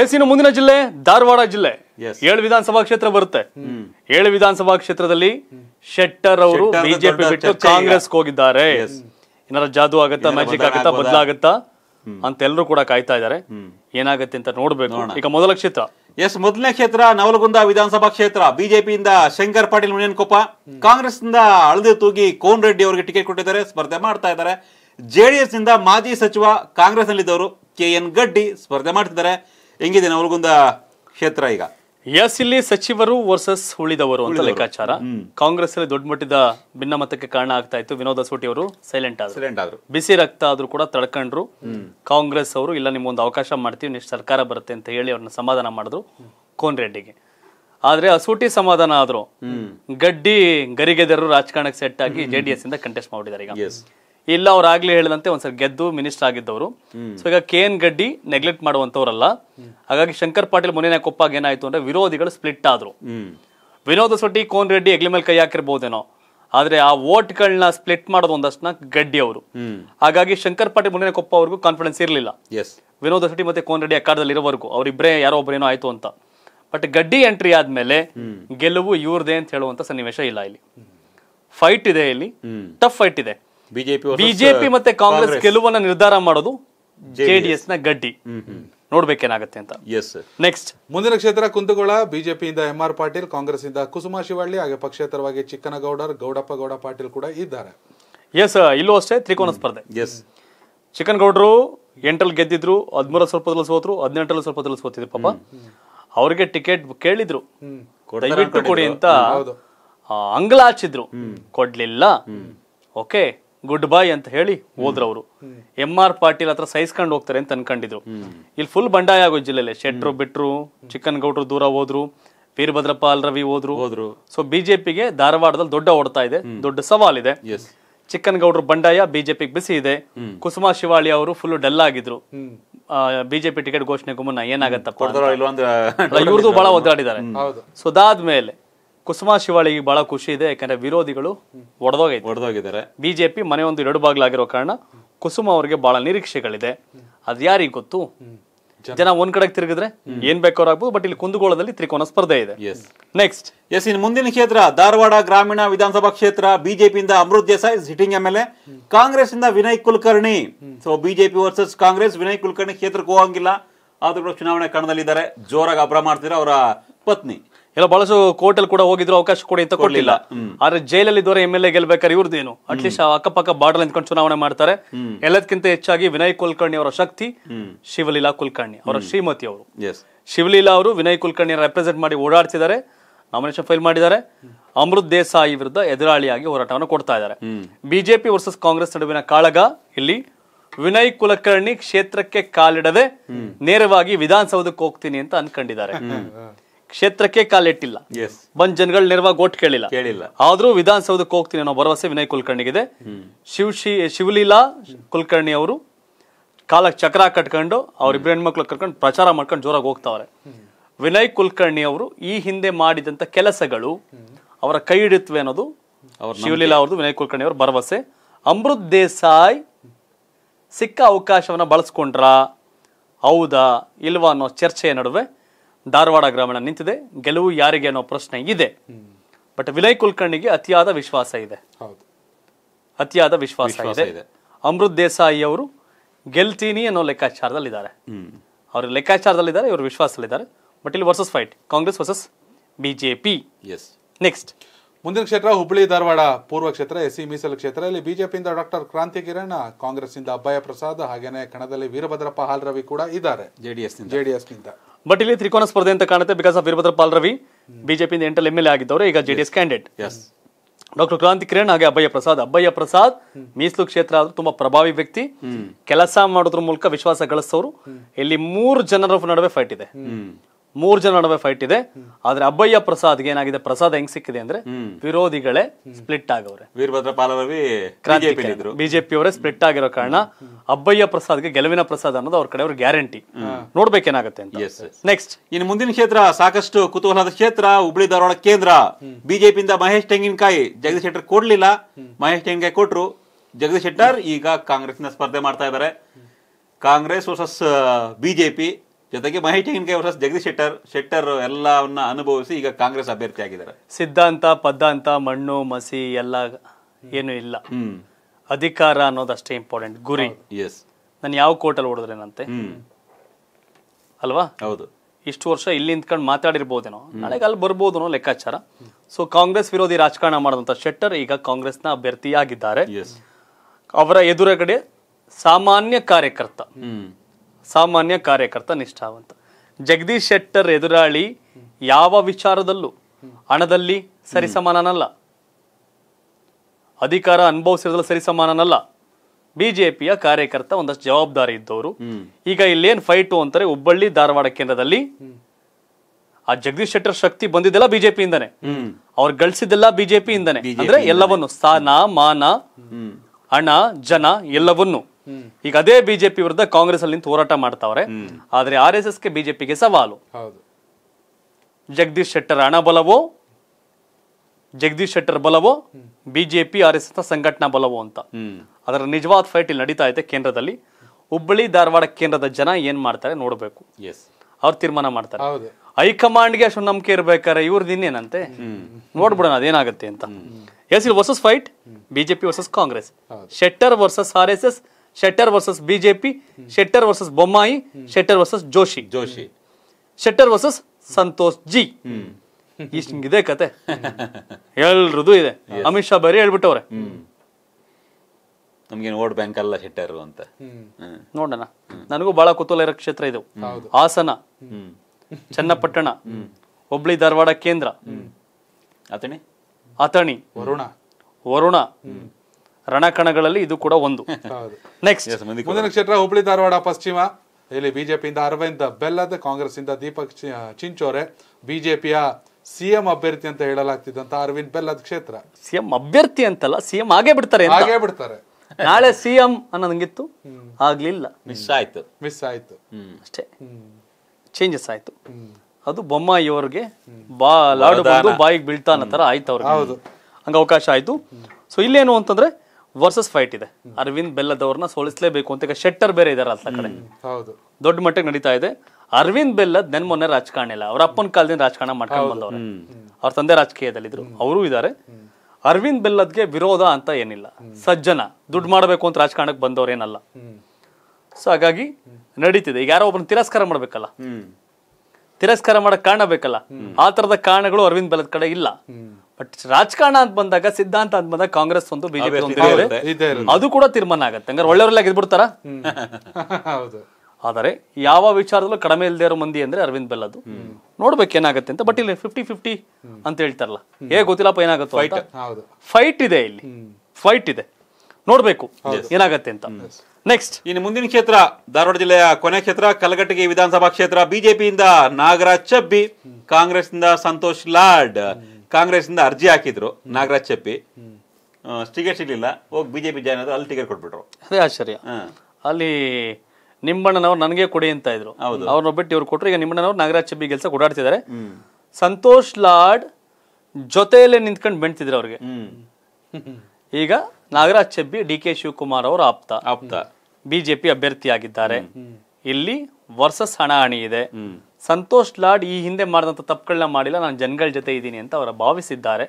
S ಇನ್ನು ಮುಂದಿನ ಜಿಲ್ಲೆ ಧಾರವಾಡ ಜಿಲ್ಲೆ ಏಳು ವಿಧಾನಸಭಾ ಕ್ಷೇತ್ರ ಬರುತ್ತೆ ಏಳು ವಿಧಾನಸಭಾ ಕ್ಷೇತ್ರದಲ್ಲಿ ಶೆಟ್ಟರ್ ಅವರು ಬಿಜೆಪಿ ಬಿಟ್ಟು ಕಾಂಗ್ರೆಸ್ ಹೋಗಿದ್ದಾರೆ ಏನಾರ ಜಾದು ಆಗತ್ತಾ ಮ್ಯಾಜಿಕ್ ಆಗತ್ತಾ ಬದಲಾಗತ್ತಾ ಅಂತ ಎಲ್ಲರೂ ಕೂಡ ಕಾಯ್ತಾ ಇದ್ದಾರೆ ಏನಾಗತ್ತೆ ಅಂತ ನೋಡ್ಬೇಕು ಈಗ ಮೊದಲ ಕ್ಷೇತ್ರ ಎಸ್ ಮೊದಲನೇ ಕ್ಷೇತ್ರ ನವಲಗುಂದ ವಿಧಾನಸಭಾ ಕ್ಷೇತ್ರ ಬಿಜೆಪಿಯಿಂದ ಶಂಕರ್ ಪಾಟೀಲ್ ಮುನೇನ್ಕೊಪ್ಪ ಕಾಂಗ್ರೆಸ್ ಇಂದ ಅಳದೆ ತೂಗಿ ಕೋನ್ ರೆಡ್ಡಿ ಅವರಿಗೆ ಟಿಕೆಟ್ ಕೊಟ್ಟಿದ್ದಾರೆ ಸ್ಪರ್ಧೆ ಮಾಡ್ತಾ ಇದ್ದಾರೆ ಜೆಡಿಎಸ್ ನಿಂದ ಮಾಜಿ ಸಚಿವ ಕಾಂಗ್ರೆಸ್ ನಲ್ಲಿದ್ದವರು ಕೆ ಎನ್ ಗಡ್ಡಿ ಸ್ಪರ್ಧೆ ಮಾಡ್ತಿದ್ದಾರೆ ಹೆಂಗಿದೆ ನವಲಗುಂದ ಕ್ಷೇತ್ರ ಈಗ ಎಸ್ ಇಲ್ಲಿ ಸಚಿವರು ವರ್ಸಸ್ ಉಳಿದವರು ಅಂತ ಲೆಕ್ಕಾಚಾರ ಕಾಂಗ್ರೆಸ್ ಅಲ್ಲಿ ದೊಡ್ಡ ಮಟ್ಟದ ಭಿನ್ನಮತಕ್ಕೆ ಕಾರಣ ಆಗ್ತಾ ಇತ್ತು ವಿನೋದ ಸೋಟಿ ಅವರು ಸೈಲೆಂಟ್ ಆದ್ರು ಬಿಸಿ ರಕ್ತ ಆದ್ರೂ ಕೂಡ ತಡ್ಕೊಂಡ್ರು ಕಾಂಗ್ರೆಸ್ ಅವರು ಇಲ್ಲ ನಿಮ್ಗೊಂದು ಅವಕಾಶ ಮಾಡ್ತೀವಿ ನೆಕ್ಸ್ಟ್ ಸರ್ಕಾರ ಬರುತ್ತೆ ಅಂತ ಹೇಳಿ ಅವ್ರನ್ನ ಸಮಾಧಾನ ಮಾಡಿದ್ರು ಕೋನ್ ರೆಡ್ಡಿಗೆ ಆದ್ರೆ ಅಸೂಟಿ ಸಮಾಧಾನ ಆದ್ರು ಗಡ್ಡಿ ಗರಿಗೆದರು ರಾಜಕಾರಣಕ್ಕೆ ಸೆಟ್ ಆಗಿ ಜೆಡಿಎಸ್ ಇಂದ ಕಂಟೆಸ್ಟ್ ಮಾಡಿದ್ದಾರೆ ಈಗ ಇಲ್ಲ ಅವ್ರು ಆಗ್ಲೇ ಹೇಳಿದಂತೆ ಒಂದ್ಸಲ ಗೆದ್ದು ಮಿನಿಸ್ಟರ್ ಆಗಿದ್ದವರು ಸೊ ಈಗ ಕೆ ಎನ್ ಗಡ್ಡಿ ನೆಗ್ಲೆಕ್ಟ್ ಮಾಡುವಂತವರಲ್ಲ ಹಾಗಾಗಿ ಶಂಕರ್ ಪಾಟೀಲ್ ಮುನೇನ ಕೊಪ್ಪಾಗ ಏನಾಯ್ತು ಅಂದ್ರೆ ವಿರೋಧಿಗಳು ಸ್ಪ್ಲಿಟ್ ಆದ್ರು ವಿನೋದ ಸೊಟ್ಟಿ ಕೋನ್ ರೆಡ್ಡಿ ಎಗ್ಲಿ ಮೇಲೆ ಕೈ ಹಾಕಿರ್ಬೋದೇನೋ ಆದ್ರೆ ಆ ವೋಟ್ಗಳನ್ನ ಸ್ಪ್ಲಿಟ್ ಮಾಡೋದು ಒಂದಷ್ಟು ಗಡ್ಡಿ ಅವರು ಹಾಗಾಗಿ ಶಂಕರ್ ಪಾಟೀಲ್ ಮುನೇನ ಕೊಪ್ಪ ಅವ್ರಿಗೂ ಕಾನ್ಫಿಡೆನ್ಸ್ ಇರಲಿಲ್ಲ ವಿನೋದ ಶೆಟ್ಟಿ ಮತ್ತೆ ಕೋನ್ ರೆಡ್ಡಿ ಅಖಾಡದಲ್ಲಿ ಇರೋವರೆಗೂ ಅವರಿಬ್ಬರೇ ಯಾರೋ ಒಬ್ಬರೇನೋ ಆಯ್ತು ಅಂತ ಬಟ್ ಗಡ್ಡಿ ಎಂಟ್ರಿ ಆದ್ಮೇಲೆ ಗೆಲುವು ಇವ್ರದೇ ಅಂತ ಹೇಳುವಂತ ಸನ್ನಿವೇಶ ಇಲ್ಲ ಇಲ್ಲಿ ಫೈಟ್ ಇದೆ ಇಲ್ಲಿ ಟಫ್ ಫೈಟ್ ಇದೆ ಬಿಜೆಪಿ ಬಿಜೆಪಿ uh, ಮತ್ತೆ ಕಾಂಗ್ರೆಸ್ ಗೆಲುವನ್ನ ನಿರ್ಧಾರ ಮಾಡೋದು ಜೆಡಿಎಸ್ ನ ಗಡ್ಡಿ ನೋಡ್ಬೇಕೇನಾಗತ್ತೆ ಅಂತ ಎಸ್ ನೆಕ್ಸ್ಟ್ ಮುಂದಿನ ಕ್ಷೇತ್ರ ಕುಂದಗೋಳ ಬಿಜೆಪಿಯಿಂದ ಎಂ ಆರ್ ಪಾಟೀಲ್ ಕಾಂಗ್ರೆಸ್ ಇಂದ ಕುಸುಮಾ ಶಿವಳ್ಳಿ ಹಾಗೆ ಪಕ್ಷೇತರವಾಗಿ ಚಿಕ್ಕನಗೌಡರ್ ಗೌಡಪ್ಪ ಗೌಡ ಪಾಟೀಲ್ ಕೂಡ ಇದ್ದಾರೆ ಎಸ್ ಇಲ್ಲೂ ಅಷ್ಟೇ ತ್ರಿಕೋನ ಸ್ಪರ್ಧೆ ಎಸ್ ಚಿಕ್ಕನಗೌಡರು ಎಂಟಲ್ಲಿ ಗೆದ್ದಿದ್ರು ಹದಿಮೂರ ಸ್ವಲ್ಪದಲ್ಲಿ ಸೋತರು ಹದಿನೆಂಟರಲ್ಲಿ ಸ್ವಲ್ಪದಲ್ಲಿ ಸೋತಿದ್ರು ಪಾಪ ಅವ್ರಿಗೆ ಟಿಕೆಟ್ ಕೇಳಿದ್ರು ಕೊಡಿ ಅಂತ ಅಂಗಲ ಹಾಚಿದ್ರು ಕೊಡ್ಲಿಲ್ಲ ಓಕೆ ಗುಡ್ ಬೈ ಅಂತ ಹೇಳಿ ಹೋದ್ರವರು ಎಂ ಆರ್ ಪಾಟೀಲ್ ಹತ್ರ ಸಹಿಸ್ಕೊಂಡು ಹೋಗ್ತಾರೆ ಅಂತ ಅನ್ಕೊಂಡಿದ್ರು ಇಲ್ಲಿ ಫುಲ್ ಬಂಡಾಯ ಆಗೋ ಜಿಲ್ಲೆಯಲ್ಲಿ ಶೆಟ್ರು ಬಿಟ್ರು ಚಿಕ್ಕನ್ ಗೌಡ್ರು ದೂರ ಹೋದ್ರು ವೀರಭದ್ರಪ್ಪ ರವಿ ಹೋದ್ರು ಹೋದ್ರು ಸೊ ಬಿಜೆಪಿಗೆ ಧಾರವಾಡದಲ್ಲಿ ದೊಡ್ಡ ಓಡ್ತಾ ಇದೆ ದೊಡ್ಡ ಸವಾಲ್ ಇದೆ ಚಿಕ್ಕನ್ ಗೌಡ್ರು ಬಂಡಾಯ ಬಿಜೆಪಿಗೆ ಬಿಸಿ ಇದೆ ಕುಸುಮಾ ಶಿವಾಳಿ ಅವರು ಫುಲ್ ಡಲ್ ಆಗಿದ್ರು ಬಿಜೆಪಿ ಟಿಕೆಟ್ ಘೋಷಣೆಗೂ ಮುನ್ನ ಏನಾಗತ್ತಪ್ಪ ಇವ್ರದ್ದು ಬಹಳ ಒದ್ದಾಡಿದ್ದಾರೆ ಸೊ ಅದಾದ್ಮೇಲೆ ಕುಸುಮಾ ಶಿವಾಳಿಗೆ ಬಹಳ ಖುಷಿ ಇದೆ ಯಾಕಂದ್ರೆ ವಿರೋಧಿಗಳು ಒಡೆದೋಗೈತೆ ಒಡೆದೋಗಿದ್ದಾರೆ ಬಿಜೆಪಿ ಮನೆ ಒಂದು ಎರಡು ಬಾಗಿಲಾಗಿರೋ ಕಾರಣ ಕುಸುಮ ಅವರಿಗೆ ಬಹಳ ನಿರೀಕ್ಷೆಗಳಿದೆ ಅದ್ ಯಾರಿಗ್ ಗೊತ್ತು ಜನ ಒಂದ್ ಕಡೆ ತಿರುಗಿದ್ರೆ ಏನ್ ಬೇಕಾದ್ರೂ ಬಟ್ ಇಲ್ಲಿ ಕುಂದಗೋಳದಲ್ಲಿ ತ್ರಿಕೋನ ಸ್ಪರ್ಧೆ ಇದೆ ನೆಕ್ಸ್ಟ್ ಎಸ್ ಇನ್ ಮುಂದಿನ ಕ್ಷೇತ್ರ ಧಾರವಾಡ ಗ್ರಾಮೀಣ ವಿಧಾನಸಭಾ ಕ್ಷೇತ್ರ ಬಿಜೆಪಿಯಿಂದ ಅಮೃತ್ ದೇಸಾಯಿ ಸಿಟಿಂಗ್ ಎಂಎಲ್ಎ ಕಾಂಗ್ರೆಸ್ ಇಂದ Vinay Kulkarni so BJP versus Congress Vinay Kulkarni ಕ್ಷೇತ್ರಕ್ಕೆ ಹೋಗಂಗಿಲ್ಲ ಆದ್ರೂ ಚುನಾವಣೆ ಕಣದಲ್ಲಿದ್ದಾರೆ ಜೋರಾಗಿ ಅಬ್ರ ಮಾಡ್ತಿದ್ರೆ ಅವರ ಪತ್ನಿ ಎಲ್ಲ ಬಹಳಷ್ಟು ಕೋರ್ಟ್ ಅಲ್ಲಿ ಕೂಡ ಹೋಗಿದ್ರು ಅವಕಾಶ ಕೊಡಿ ಅಂತ ಕೊಡ್ಲಿಲ್ಲ ಆದ್ರೆ ಜೈಲಲ್ಲಿ ಇದ್ದವರ ಎಂ ಎಲ್ ಎ ಗೆಲ್ಬೇಕಾದ್ರೆ ಇವ್ರದ್ದೇನು ಅಟ್ಲೀಸ್ಟ್ ಅಕ್ಕಪಕ್ಕ ಬಾರ್ಡರ್ ನಿಂತ್ಕೊಂಡು ಚುನಾವಣೆ ಮಾಡ್ತಾರೆ ಎಲ್ಲದಕ್ಕಿಂತ ಹೆಚ್ಚಾಗಿ ವಿನಯ್ ಕುಲಕರ್ಣಿ ಅವರ ಶಕ್ತಿ ಶಿವಲೀಲಾ ಕುಲಕರ್ಣಿ ಅವರ ಶ್ರೀಮತಿ ಅವರು ಶಿವಲೀಲಾ ಅವರು ವಿನಯ್ ಕುಲಕರ್ಣಿ ರೆಪ್ರೆಸೆಂಟ್ ಮಾಡಿ ಓಡಾಡ್ತಿದ್ದಾರೆ ನಾಮಿನೇಷನ್ ಫೈಲ್ ಮಾಡಿದ್ದಾರೆ ಅಮೃತ್ ದೇಸಾಯಿ ವಿರುದ್ಧ ಎದುರಾಳಿಯಾಗಿ ಹೋರಾಟವನ್ನು ಕೊಡ್ತಾ ಇದ್ದಾರೆ ಬಿಜೆಪಿ ವರ್ಸಸ್ ಕಾಂಗ್ರೆಸ್ ನಡುವಿನ ಕಾಳಗ ಇಲ್ಲಿ ವಿನಯ್ ಕುಲಕರ್ಣಿ ಕ್ಷೇತ್ರಕ್ಕೆ ಕಾಲಿಡದೆ ನೇರವಾಗಿ ವಿಧಾನಸೌಧಕ್ಕೆ ಹೋಗ್ತೀನಿ ಅಂತ ಅನ್ಕೊಂಡಿದ್ದಾರೆ ಕ್ಷೇತ್ರಕ್ಕೆ ಕಾಲಿಟ್ಟಿಲ್ಲ ಬಂದ್ ಜನಗಳ ನೆರವಾಗಿ ಓಟ್ ಕೇಳಿಲ್ಲ ಕೇಳಿಲ್ಲ ಆದ್ರೂ ವಿಧಾನಸೌಧಕ್ಕೆ ಹೋಗ್ತೀನಿ ಅನ್ನೋ ಭರವಸೆ ವಿನಯ್ ಕುಲಕರ್ಣಿಗಿದೆ ಶಿವಶಿ ಶಿವಲೀಲಾ ಕುಲಕರ್ಣಿ ಅವರು ಕಾಲಕ್ಕೆ ಚಕ್ರ ಕಟ್ಕೊಂಡು ಅವ್ರಿಬ್ರು ಹೆಣ್ಮಕ್ಳು ಕರ್ಕೊಂಡು ಪ್ರಚಾರ ಮಾಡ್ಕೊಂಡು ಜೋರಾಗಿ ಹೋಗ್ತಾವ್ರೆ ವಿನಯ್ ಕುಲಕರ್ಣಿ ಅವರು ಈ ಹಿಂದೆ ಮಾಡಿದಂತ ಕೆಲಸಗಳು ಅವರ ಕೈ ಹಿಡಿತವೆ ಅನ್ನೋದು ಶಿವಲೀಲಾ ಅವ್ರದ್ದು ವಿನಯ್ ಕುಲಕರ್ಣಿ ಅವ್ರ ಭರವಸೆ ಅಮೃತ್ ದೇಸಾಯ್ ಸಿಕ್ಕ ಅವಕಾಶವನ್ನ ಬಳಸ್ಕೊಂಡ್ರ ಹೌದಾ ಇಲ್ವಾ ಅನ್ನೋ ಚರ್ಚೆಯ ನಡುವೆ ಧಾರವಾಡ ಗ್ರಾಮೀಣ ನಿಂತಿದೆ ಗೆಲುವು ಯಾರಿಗೆ ಅನ್ನೋ ಪ್ರಶ್ನೆ ಇದೆ ಬಟ್ ವಿನಯ್ ಕುಲಕರ್ಣಿಗೆ ಅತಿಯಾದ ವಿಶ್ವಾಸ ಇದೆ ಅತಿಯಾದ ವಿಶ್ವಾಸ ಇದೆ ಅಮೃತ್ ದೇಸಾಯಿ ಅವರು ಗೆಲ್ತೀನಿ ಅನ್ನೋ ಲೆಕ್ಕಾಚಾರದಲ್ಲಿದ್ದಾರೆ ಅವರು ಲೆಕ್ಕಾಚಾರದಲ್ಲಿದ್ದಾರೆ ಇವರು ವಿಶ್ವಾಸದಲ್ಲಿದ್ದಾರೆ ಬಟ್ ಇಲ್ಲಿ versus fight Congress versus BJP yes next ಮುಂದಿನ ಕ್ಷೇತ್ರ ಹುಬ್ಬಳ್ಳಿ ಧಾರವಾಡ ಪೂರ್ವ ಕ್ಷೇತ್ರ ಸಿ ಮೀಸಲು ಕ್ಷೇತ್ರ ಇಲ್ಲಿ ಬಿಜೆಪಿಯಿಂದ ಡಾಕ್ಟರ್ ಕ್ರಾಂತಿ ಕಾಂಗ್ರೆಸ್ ಇಂದ ಅಭಯ ಪ್ರಸಾದ್ ಹಾಗೇನೆ ಕಣದಲ್ಲಿ ವೀರಭದ್ರಪ್ಪ ರವಿ ಕೂಡ ಇದ್ದಾರೆ ಜೆಡಿಎಸ್ ಜೆಡಿಎಸ್ ನಿಂದ ಬಟ್ ಇಲ್ಲಿ ತ್ರಿಕೋನ ಸ್ಪರ್ಧೆ ಅಂತ ಕಾಣುತ್ತೆ ಬಿಕಾಸ್ ಆಫ್ ವೀರಭದ್ರ ಪಾಲ್ ರವಿ ಬಿಜೆಪಿಯಿಂದ ಎಂಟಲ್ ಎಂ ಎಲ್ ಆಗಿದ್ದವರು ಈಗ ಜೆಡಿಎಸ್ ಕ್ಯಾಂಡಿಡೇಟ್ ಡಾಕ್ಟರ್ ಕ್ರಾಂತಿ ಕಿರಣ್ ಹಾಗೆ ಅಭಯ ಪ್ರಸಾದ್ ಅಭಯ ಪ್ರಸಾದ್ ಮೀಸಲು ಕ್ಷೇತ್ರ ಆದ್ರೂ ತುಂಬಾ ಪ್ರಭಾವಿ ವ್ಯಕ್ತಿ ಕೆಲಸ ಮಾಡೋದ್ರ ಮೂಲಕ ವಿಶ್ವಾಸ ಗಳಿಸೋರು ಇಲ್ಲಿ ಮೂರು ಜನರ ನಡುವೆ ಫೈಟ್ ಇದೆ ಮೂರ್ ಜನ ನಡುವೆ ಫೈಟ್ ಇದೆ ಆದ್ರೆ ಅಬ್ಬಯ್ಯ ಪ್ರಸಾದ್ ಏನಾಗಿದೆ ಪ್ರಸಾದ್ ಹೆಂಗ್ ಸಿಕ್ಕಿದೆ ಅಂದ್ರೆ ವಿರೋಧಿಗಳೇ ಸ್ಪ್ಲಿಟ್ ಆಗವ್ರೆ ವೀರಭದ್ರ ಪಾಲರವಿ ಬಿಜೆಪಿ ಅವರೇ ಸ್ಪ್ಲಿಟ್ ಆಗಿರೋ ಕಾರಣ ಅಬ್ಬಯ್ಯ ಪ್ರಸಾದ್ಗೆ ಗೆಲುವಿನ ಪ್ರಸಾದ್ ಅನ್ನೋದು ಅವ್ರ ಕಡೆ ಅವ್ರ ಗ್ಯಾರಂಟಿ ನೋಡ್ಬೇಕೇನಾಗುತ್ತೆ ನೆಕ್ಸ್ಟ್ ಇನ್ನು ಮುಂದಿನ ಕ್ಷೇತ್ರ ಸಾಕಷ್ಟು ಕುತೂಹಲದ ಕ್ಷೇತ್ರ ಹುಬ್ಳಿ ಧಾರವಾಡ ಕೇಂದ್ರ ಬಿಜೆಪಿಯಿಂದ ಮಹೇಶ್ ತೆಂಗಿನಕಾಯಿ ಜಗದೀಶ್ ಶೆಟ್ಟರ್ ಕೊಡ್ಲಿಲ್ಲ ಮಹೇಶ್ ತೆಂಗಿನಕಾಯಿ ಕೊಟ್ರು ಜಗದೀಶ್ ಶೆಟ್ಟರ್ ಈಗ ಕಾಂಗ್ರೆಸ್ನ ಸ್ಪರ್ಧೆ ಮಾಡ್ತಾ ಇದ್ದಾರೆ ಕಾಂಗ್ರೆಸ್ ವರ್ಸಸ್ ಬಿಜೆಪಿ ಜೊತೆಗೆ ಮಹಿ ತೆಂಗಿನಕಾಯಿ ವರ್ಸಸ್ ಜಗದೀಶ್ ಶೆಟ್ಟರ್ ಶೆಟ್ಟರ್ ಎಲ್ಲವನ್ನ ಅನುಭವಿಸಿ ಈಗ ಕಾಂಗ್ರೆಸ್ ಅಭ್ಯರ್ಥಿ ಆಗಿದ್ದಾರೆ ಸಿದ್ಧಾಂತ ಪದ್ಧಾಂತ ಮಣ್ಣು ಮಸಿ ಎಲ್ಲ ಏನು ಇಲ್ಲ ಅಧಿಕಾರ ಅನ್ನೋದಷ್ಟೇ ಇಂಪಾರ್ಟೆಂಟ್ ಗುರಿ ಎಸ್ ನಾನು ಯಾವ ಕೋರ್ಟಲ್ಲಿ ಓಡಿದ್ರೇನಂತೆ ಅಲ್ವಾ ಹೌದು ಇಷ್ಟು ವರ್ಷ ಇಲ್ಲಿ ನಿಂತ್ಕೊಂಡು ಮಾತಾಡಿರ್ಬೋದೇನೋ ನಾಳೆಗೆ ಅಲ್ಲಿ ಬರ್ಬೋದೇನೋ ಲೆಕ್ಕಾಚಾರ ಸೊ ಕಾಂಗ್ರೆಸ್ ವಿರೋಧಿ ರಾಜಕಾರಣ ಮಾಡಿದಂಥ ಶೆಟ್ಟರ್ ಈಗ ಕಾಂಗ್ರೆಸ್ನ ಅಭ್ಯರ್ಥಿಯಾಗಿದ್ದಾರೆ ಅವರ ಎದುರುಗಡೆ ಸಾಮಾನ್ಯ ಕಾರ್ಯಕರ್ತ ಸಾಮಾನ್ಯ ಕಾರ್ಯಕರ್ತ ನಿಷ್ಠಾವಂತ ಜಗದೀಶ್ ಶೆಟ್ಟರ್ ಎದುರಾಳಿ ಯಾವ ವಿಚಾರದಲ್ಲೂ ಹಣದಲ್ಲಿ ಸರಿಸಮಾನನಲ್ಲ ಅಧಿಕಾರ ಅನುಭವಿಸಿರೋದ್ರಲ್ಲಿ ಸರಿಸಮಾನನಲ್ಲ ಬಿಜೆಪಿಯ ಕಾರ್ಯಕರ್ತ ಒಂದಷ್ಟು ಜವಾಬ್ದಾರಿ ಇದ್ದವರು ಈಗ ಇಲ್ಲೇನ್ ಫೈಟು ಅಂತಾರೆ ಹುಬ್ಬಳ್ಳಿ ಧಾರವಾಡ ಕೇಂದ್ರದಲ್ಲಿ ಆ ಜಗದೀಶ್ ಶೆಟ್ಟರ್ ಶಕ್ತಿ ಬಂದಿದ್ದೆಲ್ಲ ಇಂದನೆ ಅವ್ರು ಗಳಿಸಿದ್ದೆಲ್ಲ ಬಿಜೆಪಿಯಿಂದಾನೆ ಅಂದ್ರೆ ಎಲ್ಲವನ್ನು ಸ್ಥಾನ ಮಾನ ಹಣ ಜನ ಎಲ್ಲವನ್ನು ಈಗ ಅದೇ ಬಿಜೆಪಿ ವಿರುದ್ಧ ಕಾಂಗ್ರೆಸ್ ಅಲ್ಲಿ ನಿಂತು ಹೋರಾಟ ಮಾಡ್ತಾವ್ರೆ ಆದ್ರೆ ಆರ್ ಎಸ್ ಎಸ್ ಗೆ ಬಿಜೆಪಿಗೆ ಸವಾಲು ಜಗದೀಶ್ ಶೆಟ್ಟರ್ ಹಣ ಬಲವೋ ಜಗದೀಶ್ ಶೆಟ್ಟರ್ ಬಲವೋ ಬಿಜೆಪಿ ಆರ್ ಎಸ್ ಎಸ್ ಸಂಘಟನಾ ಬಲವೋ ಅಂತ ಅದರ ನಿಜವಾದ ಫೈಟ್ ಇಲ್ಲಿ ನಡೀತಾ ಇದೆ ಕೇಂದ್ರದಲ್ಲಿ ಹುಬ್ಬಳ್ಳಿ ಧಾರವಾಡ ಕೇಂದ್ರದ ಜನ ಏನ್ ಮಾಡ್ತಾರೆ ನೋಡಬೇಕು ಅವ್ರ ತೀರ್ಮಾನ ಮಾಡ್ತಾರೆ ಗೆ ಅಷ್ಟು ನಂಬಿಕೆ ಇರ್ಬೇಕಾರೆ ಇವ್ರದ್ದು ಇನ್ನೇನಂತೆ ನೋಡ್ಬಿಡೋಣ ಅದೇನಾಗುತ್ತೆ ಅಂತ ಎಸ್ ಇಲ್ಲಿ versus fight BJP versus Congress Shettar versus R S S Shettar versus BJP Shettar versus Bommai Shettar versus Joshi Joshi Shettar versus Santosh ji ಇದೆ ಕತೆ ಎಲ್ರದು ಇದೆ ಅಮಿತ್ ಶಾ ಬರೀ ಹೇಳ್ಬಿಟ್ಟವ್ರೆ ನಮ್ಗೆ ವೋಟ್ ಬ್ಯಾಂಕ್ ಅಲ್ಲ ಶೆಟ್ಟರ್ ಅಂತ ನೋಡೋಣ ನನಗೂ ಬಹಳ ಕುತೂಹಲ ಇರೋ ಕ್ಷೇತ್ರ ಇದು ಹಾಸನ ಚನ್ನಪಟ್ಟಣ ಹುಬ್ಳಿ ಧಾರವಾಡ ಕೇಂದ್ರ ಅಥಣಿ ಅಥಣಿ ವರುಣ ವರುಣ ರಣಕಣಗಳಲ್ಲಿ ಇದು ಕೂಡ ಒಂದು ನೆಕ್ಸ್ಟ್ ಮುಂದಿನ ಕ್ಷೇತ್ರ ಹುಬ್ಳಿ ಧಾರವಾಡ ಪಶ್ಚಿಮ ಇಲ್ಲಿ ಬಿಜೆಪಿಯಿಂದ ಅರವಿಂದ್ ಬೆಲ್ಲದ ಇಂದ ದೀಪಕ್ ಚಿಂಚೋರೆ ಬಿಜೆಪಿಯ ಸಿಎಂ ಅಭ್ಯರ್ಥಿ ಅಂತ ಹೇಳಲಾಗ್ತಿದ್ದಂತ ಅರವಿಂದ್ ಬೆಲ್ಲದ ಕ್ಷೇತ್ರ ಸಿಎಂ ಅಭ್ಯರ್ಥಿ ಅಂತಲ್ಲ ಸಿಎಂ ಆಗೇ ಬಿಡ್ತಾರೆ ಆಗೇ ಬಿಡ್ತಾರೆ ನಾಳೆ ಸಿಎಂ ಅನ್ನೋದಂಗಿತ್ತು ಆಗ್ಲಿಲ್ಲ ಮಿಸ್ ಆಯ್ತು ಮಿಸ್ ಆಯ್ತು ಅಷ್ಟೇ ಚೇಂಜಸ್ ಆಯ್ತು ಅದು ಬೊಮ್ಮಾಯಿ ಅವ್ರಿಗೆ ಬಾ ಲಾಡು ಬಾಯಿಗೆ ಬೀಳ್ತಾ ಅನ್ನೋ ತರ ಆಯ್ತು ಅವ್ರಿಗೆ ಹಂಗ ಅವಕಾಶ ಆಯ್ತು ಸೊ ಇಲ್ಲೇನು ಅಂತಂದ್ರೆ ವರ್ಸಸ್ ಫೈಟ್ ಇದೆ ಅರವಿಂದ್ ಅವ್ರನ್ನ ಸೋಲಿಸಲೇಬೇಕು ಅಂತ ಶೆಟ್ಟರ್ ಬೇರೆ ಇದಾರೆ ಅಲ್ಲ ಕಡೆ ದೊಡ್ಡ ಮಟ್ಟಕ್ಕೆ ನಡೀತಾ ಇದೆ ಅರವಿಂದ್ ಬೆಲ್ಲದ್ ನೆನ್ ಮೊನ್ನೆ ರಾಜಕಾರಣ ಇಲ್ಲ ಅವ್ರ ಅಪ್ಪನ ಕಾಲದಿಂದ ರಾಜಕಾರಣ ಮಾಡ್ಕೊಂಡು ಬಂದವರು ಅವ್ರ ತಂದೆ ರಾಜಕೀಯದಲ್ಲಿ ಇದ್ರು ಅವರು ಇದ್ದಾರೆ ಅರವಿಂದ್ ಬೆಲ್ಲದ್ಗೆ ವಿರೋಧ ಅಂತ ಏನಿಲ್ಲ ಸಜ್ಜನ ದುಡ್ಡು ಮಾಡಬೇಕು ಅಂತ ರಾಜಕಾರಣಕ್ಕೆ ಬಂದವ್ರು ಏನಲ್ಲ ಸೊ ಹಾಗಾಗಿ ನಡೀತಿದೆ ಈಗ ಯಾರೋ ಒಬ್ಬನ ತಿರಸ್ಕಾರ ಮಾಡ್ಬೇಕಲ್ಲ ತಿರಸ್ಕಾರ ಮಾಡಕ್ ಕಾರಣ ಬೇಕಲ್ಲ ಆ ತರದ ಕಾರಣಗಳು ಅರವಿಂದ್ ಬೆಲ್ಲದ ಕಡೆ ಇಲ್ಲ ಬಟ್ ರಾಜಕಾರಣ ಅಂತ ಬಂದಾಗ ಸಿದ್ಧಾಂತ ಅಂತ ಬಂದಾಗ ಕಾಂಗ್ರೆಸ್ ಒಂದು ಬಿಜೆಪಿ ಅದು ಕೂಡ ತೀರ್ಮಾನ ಆಗುತ್ತೆ ಹಂಗಾರೆ ಒಳ್ಳೆಯವರೆಲ್ಲ ಗೆದ್ಬಿಡ್ತಾರ ಹೌದು ಆದರೆ ಯಾವ ವಿಚಾರದಲ್ಲೂ ಕಡಿಮೆ ಇಲ್ಲದೆ ಇರೋ ಮಂದಿ ಅಂದ್ರೆ ಅರವಿಂದ್ ಅದು ನೋಡ್ಬೇಕು ಏನಾಗುತ್ತೆ ಅಂತ ಬಟ್ ಇಲ್ಲಿ ಫಿಫ್ಟಿ ಫಿಫ್ಟಿ ಅಂತ ಹೇಳ್ತಾರಲ್ಲ ಹೇ ಗೊತ್ತಿಲ್ಲಪ್ಪ ಏನಾಗುತ್ತೆ ಫೈಟ್ ಇದೆ ಇಲ್ಲಿ ಫೈಟ್ ಇದೆ ನೋಡ್ಬೇಕು ಏನಾಗತ್ತೆ ಅಂತ ನೆಕ್ಸ್ಟ್ ಇನ್ನು ಮುಂದಿನ ಕ್ಷೇತ್ರ ಧಾರವಾಡ ಜಿಲ್ಲೆಯ ಕೊನೆ ಕ್ಷೇತ್ರ ಕಲಘಟಗಿ ವಿಧಾನಸಭಾ ಕ್ಷೇತ್ರ ಬಿಜೆಪಿಯಿಂದ ನಾಗರಾಜ್ ಚಬ್ಬಿ ಕಾಂಗ್ರೆಸ್ ಇಂದ ಸಂತೋಷ್ ಲಾಡ್ ಕಾಂಗ್ರೆಸ್ ಇಂದ ಅರ್ಜಿ ಹಾಕಿದ್ರು ನಾಗರಾಜ್ ಚಪ್ಪಿ ಟಿಕೆಟ್ ಸಿಗಲಿಲ್ಲ ಹೋಗಿ ಬಿಜೆಪಿ ಜಾಯ್ನ್ ಅಲ್ಲಿ ಟಿಕೆಟ್ ಕೊಟ್ಬಿಟ್ರು ಅದೇ ಆಶ್ಚರ್ಯ ಅಲ್ಲಿ ನಿಂಬಣ್ಣನವ್ರು ನನಗೆ ಕೊಡಿ ಅಂತ ಇದ್ರು ಅವ್ರನ್ನ ಬಿಟ್ಟು ಇವ್ರು ಕೊಟ್ಟರು ಈಗ ನಿಂಬಣ್ಣನವ್ರು ನಾಗರಾಜ್ ಚಬ್ಬಿ ಕೆಲಸ ಓಡಾಡ್ತಿದ್ದಾರೆ ಸಂತೋಷ್ ಲಾಡ್ ಜೊತೆಯಲ್ಲೇ ನಿಂತ್ಕೊಂಡು ಬೆಣ್ತಿದ್ರು ಅವ್ರಿಗೆ ಈಗ ನಾಗರಾಜ್ ಚಬ್ಬಿ ಡಿ ಕೆ ಶಿವಕುಮಾರ್ ಅವರು ಆಪ್ತ ಆಪ್ತ ಬಿಜೆಪಿ ಆಗಿದ್ದಾರೆ ಇಲ್ಲಿ ವರ್ಸಸ್ ಹಣಾಹಣಿ ಇದೆ ಸಂತೋಷ್ ಲಾಡ್ ಈ ಹಿಂದೆ ಮಾಡಿದಂಥ ತಪ್ಪುಗಳನ್ನ ಮಾಡಿಲ್ಲ ನಾನು ಜನಗಳ ಜೊತೆ ಇದ್ದೀನಿ ಅಂತ ಅವರ ಭಾವಿಸಿದ್ದಾರೆ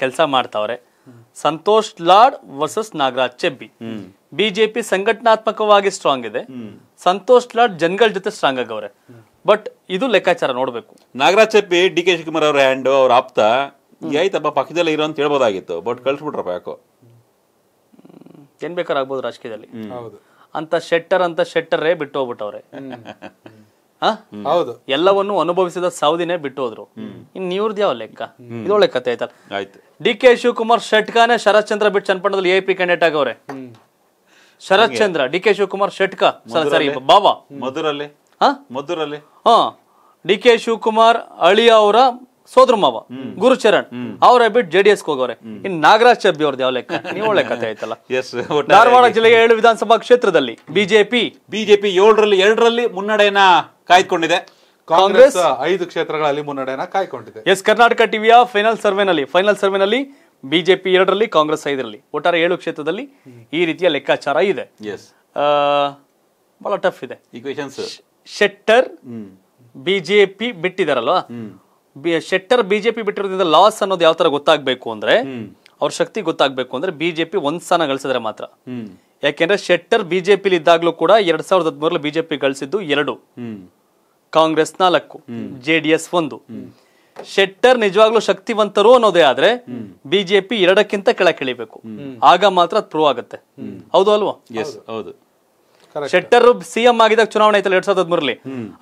ಕೆಲಸ ಮಾಡ್ತಾವ್ರೆ ಸಂತೋಷ್ ಲಾಡ್ ವರ್ಸಸ್ ನಾಗರಾಜ್ ಚೆಬ್ಬಿ ಬಿಜೆಪಿ ಸಂಘಟನಾತ್ಮಕವಾಗಿ ಸ್ಟ್ರಾಂಗ್ ಇದೆ ಸಂತೋಷ್ ಲಾಡ್ ಜನಗಳ ಜೊತೆ ಸ್ಟ್ರಾಂಗ್ ಆಗವ್ರೆ ಬಟ್ ಇದು ಲೆಕ್ಕಾಚಾರ ನೋಡಬೇಕು ನಾಗರಾಜ್ ಚೆಬ್ಬಿ ಡಿ ಕೆ ಶಿವಕುಮಾರ್ ಅವರ ಹ್ಯಾಂಡ್ ಅವ್ರ ಆಪ್ತ ಆಯ್ತಪ್ಪ ಪಕ್ಕದಲ್ಲಿ ಇರೋ ಅಂತ ಹೇಳ್ಬೋದಾಗಿತ್ತು ಬಟ್ ಕಳ್ಸಿಬಿಟ್ರಪ್ಪ ಯಾಕೋ ಏನ್ ಬೇಕಾರ ಆಗ್ಬೋದು ರಾಜಕೀಯದಲ್ಲಿ ಅಂತ ಶೆಟ್ಟರ್ ಅಂತ ಶೆಟ್ಟರೇ ಬಿಟ್ಟು ಹೋಗ್ಬಿಟ್ಟವ್ರೆ ಹೌದು ಎಲ್ಲವನ್ನು ಅನುಭವಿಸಿದ ಸೌದಿನೇ ಬಿಟ್ಟು ಹೋದ್ರು ಇನ್ ಇವ್ರದ್ದು ಯಾವ ಲೆಕ್ಕ ಇದೊಳ್ಳೆ ಕತೆ ಆಯ್ತಲ್ಲ ಡಿ ಕೆ ಶಿವಕುಮಾರ್ ಶೆಟ್ಕಾನೇ ಚಂದ್ರ ಬಿಟ್ ಚನ್ಪಣದಲ್ಲಿ ಎ ಪಿ ಕ್ಯಾಂಡಿಡೇಟ್ ಆಗವ್ರೆ ಚಂದ್ರ ಡಿ ಕೆ ಶಿವಕುಮಾರ್ ಶೆಟ್ಕ ಸರಿ ಬಾಬಾ ಮಧುರಲ್ಲಿ ಮಧುರಲ್ಲಿ ಹಾ ಡಿ ಕೆ ಶಿವಕುಮಾರ್ ಅಳಿಯ ಅವರ ಸೋದ್ರ ಮಾವ ಗುರುಚರಣ್ ಅವರ ಬಿಟ್ ಜೆಡಿಎಸ್ ಹೋಗವ್ರೆ ಇನ್ ನಾಗರಾಜ್ ಚಬ್ಬಿ ಅವ್ರದ್ದು ಯಾವ ಲೆಕ್ಕ ನೀವು ಒಳ್ಳೆ ಕತೆ ಆಯ್ತಲ್ಲ ಧಾರವಾಡ ಜಿಲ್ಲೆಯ ಏಳು ವಿಧಾನಸಭಾ ಕ್ಷೇತ್ರದಲ್ಲಿ ಬಿಜೆಪಿ ಬಿಜೆಪಿ ಏಳರಲ್ಲಿ ಎರಡರಲ್ಲಿ ಮುನ್ನಡೆಯನ್ನ ಕಾಯ್ದುಕೊಂಡಿದೆ ಕಾಂಗ್ರೆಸ್ ಐದು ಕ್ಷೇತ್ರಗಳಲ್ಲಿ ಮುನ್ನಡೆಯನ್ನ ಕಾಯ್ಕೊಂಡಿದೆ ಎಸ್ ಕರ್ನಾಟಕ ಟಿವಿಯ ಫೈನಲ್ ಸರ್ವೆನಲ್ಲಿ ಫೈನಲ್ ಸರ್ವೆನಲ್ಲಿ ಬಿಜೆಪಿ ಎರಡರಲ್ಲಿ ಕಾಂಗ್ರೆಸ್ ಐದರಲ್ಲಿ ಒಟ್ಟಾರೆ ಏಳು ಕ್ಷೇತ್ರದಲ್ಲಿ ಈ ರೀತಿಯ ಲೆಕ್ಕಾಚಾರ ಇದೆ ಬಹಳ ಟಫ್ ಇದೆ Shettar BJP ಬಿಟ್ಟಿದಾರಲ್ವಾ Shettar BJP ಬಿಟ್ಟಿರೋದ್ರಿಂದ loss ಅನ್ನೋದು ಯಾವ ತರ ಗೊತ್ತಾಗ್ಬೇಕು ಅಂದ್ರೆ ಅವ್ರ ಶಕ್ತಿ ಗೊತ್ತಾಗ್ಬೇಕು ಅಂದ್ರೆ ಬಿಜೆಪಿ ಒಂದ್ ಸ್ಥಾನ ಗಳಿಸಿದ್ರೆ ಮಾತ್ರ ಯಾಕೆಂದ್ರೆ ಶೆಟ್ಟರ್ ಬಿಜೆಪಿಲಿ ಇದ್ದಾಗ್ಲೂ ಕೂಡ ಎರಡ್ ಸಾವಿರದ ಹದಿಮೂರಲ್ಲಿ ಬಿಜೆಪಿ ಗಳಿಸಿದ್ದು ಎರಡು ಕಾಂಗ್ರೆಸ್ ನಾಲ್ಕು ಜೆಡಿಎಸ್ ಒಂದು ಶೆಟ್ಟರ್ ನಿಜವಾಗ್ಲೂ ಶಕ್ತಿವಂತರು ಅನ್ನೋದೇ ಆದ್ರೆ ಬಿಜೆಪಿ ಎರಡಕ್ಕಿಂತ ಕೆಳಕಿಳಿಬೇಕು ಆಗ ಮಾತ್ರ ಪ್ರೂವ್ ಆಗುತ್ತೆ ಹೌದು ಅಲ್ವಾ ಹೌದು ಶೆಟ್ಟರ್ ಸಿಎಂ ಆಗಿದಾಗ ಚುನಾವಣೆ ಆಯ್ತಲ್ಲ ಎರಡ್ ಸಾವಿರದ ಹದಿಮೂರಲ್ಲಿ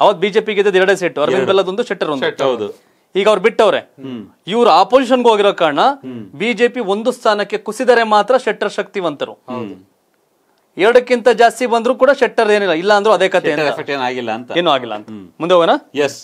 ಅವತ್ ಬಿಜೆಪಿ ಗೆದ್ದ ಎರಡೇ ಸೀಟು ಅರವಿಂದ್ ಬೆಲ್ಲದೊಂದು ಶೆಟ್ಟರ್ ಒಂದು ಈಗ ಅವ್ರು ಬಿಟ್ಟವ್ರೆ ಇವ್ರು ಆಪೋಸಿಷನ್ಗೆ ಹೋಗಿರೋ ಕಾರಣ ಬಿಜೆಪಿ ಒಂದು ಸ್ಥಾನಕ್ಕೆ ಕುಸಿದರೆ ಮಾತ್ರ ಶೆಟ್ಟರ್ ಶಕ್ತಿವಂತರು ಎರಡಕ್ಕಿಂತ ಜಾಸ್ತಿ ಬಂದ್ರು ಕೂಡ ಶೆಟ್ಟರ್ ಏನಿಲ್ಲ ಇಲ್ಲ ಅಂದ್ರೂ ಅದೇ ಕತೆ ಎಫೆಕ್ಟ್ ಏನಾಗಿಲ್ಲ ಅಂತ ಏನೂ ಆಗಿಲ್ಲ ಅಂತ ಮುಂದೆ ಹೋಗೋಣ ಎಸ್